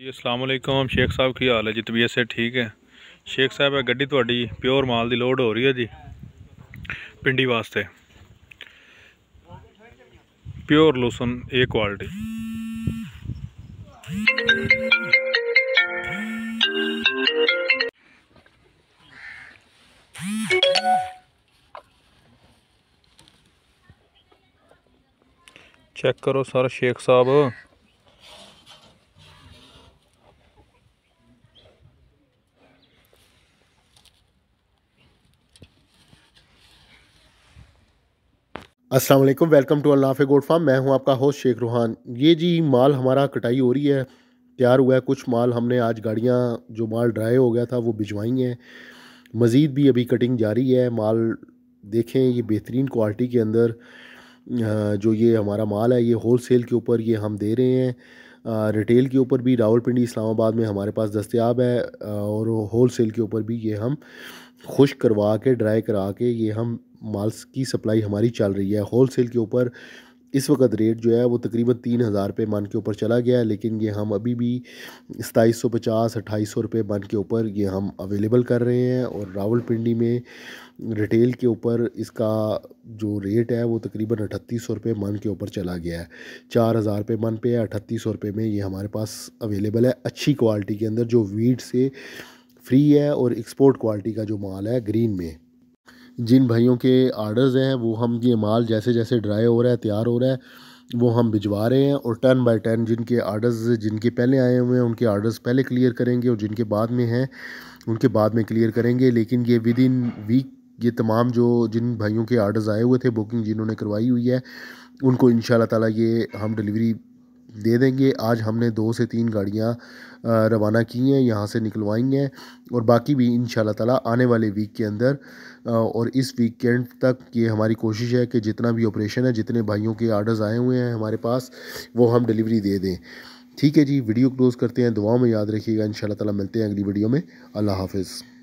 ਜੀ ਅਸਲਾਮ ਅਲੈਕਮ ਸ਼ੇਖ ਸਾਹਿਬ ਕੀ ਹਾਲ ਹੈ ਜੀ ਤਬੀਅਤ ਸੇ ਠੀਕ ਹੈ ਸ਼ੇਖ ਸਾਹਿਬ ਇਹ ਗੱਡੀ ਤੁਹਾਡੀ ਪਿਓਰ ਮਾਲ ਦੀ ਲੋਡ ਹੋ ਰਹੀ ਹੈ ਜੀ ਪਿੰਡੀ ਵਾਸਤੇ pure lucerne A quality check ਕਰੋ ਸਰ ਸ਼ੇਖ ਸਾਹਿਬ अस्सलाम वालेकुम वेलकम टू अल्लाह गोड फार्म मैं हूं आपका होस्ट शेख रूहान ये जी माल हमारा कटाई हो रही है तैयार हुआ है कुछ माल हमने आज गाड़ियाँ जो माल ड्राई हो गया था वो भिजवाई हैं मज़ीद भी अभी कटिंग जारी है माल देखें ये बेहतरीन क्वालिटी के अंदर जो ये हमारा माल है ये होल सेल के ऊपर ये हम दे रहे हैं रिटेल के ऊपर भी रावलपिंडी इस्लामाबाद में हमारे पास दस्तियाब है और होल सेल के ऊपर भी ये हम खुश करवा के ड्राई करा के ये हम माल की सप्लाई हमारी चल रही है होल सेल के ऊपर इस वक्त रेट जो है वो तकरीबन तीन हज़ार रुपये मन के ऊपर चला गया है लेकिन ये हम अभी भी सताईस सौ पचास अट्ठाईस सौ रुपये मन के ऊपर ये हम अवेलेबल कर रहे हैं और रावलपिंडी में रिटेल के ऊपर इसका जो रेट है वो तकरीबन अठतीस सौ रुपये मन के ऊपर चला गया है चार हज़ार रुपये मन पे है अठतीस सौ रुपये में ये हमारे पास अवेलेबल है अच्छी क्वालिटी के अंदर जो वीट से फ्री है और एक्सपोर्ट क्वालिटी का जो माल है ग्रीन में जिन भाइयों के आर्डर्स हैं वो हम ये माल जैसे जैसे ड्राई हो रहा है तैयार हो रहा है वो हम भिजवा रहे हैं और टर्न बाय टर्न जिनके आर्डर्स जिनके पहले आए हुए हैं उनके आर्डर्स पहले क्लियर करेंगे और जिनके बाद में हैं उनके बाद में क्लियर करेंगे लेकिन ये विद इन वीक ये तमाम जो जिन भाइयों के आर्डर्स आए हुए थे बुकिंग जिन्होंने करवाई हुई है उनको इन ताला ये हम डिलीवरी दे देंगे आज हमने दो से तीन गाड़ियाँ रवाना की हैं यहाँ से निकलवाई हैं और बाकी भी इन ताला आने वाले वीक के अंदर और इस वीकेंड तक ये हमारी कोशिश है कि जितना भी ऑपरेशन है जितने भाइयों के आर्डर्स आए हुए हैं हमारे पास वो हम डिलीवरी दे दें ठीक है जी वीडियो क्लोज़ करते हैं दुआ में याद रखिएगा इन ताला मिलते हैं अगली वीडियो में अल्लाह हाफिज़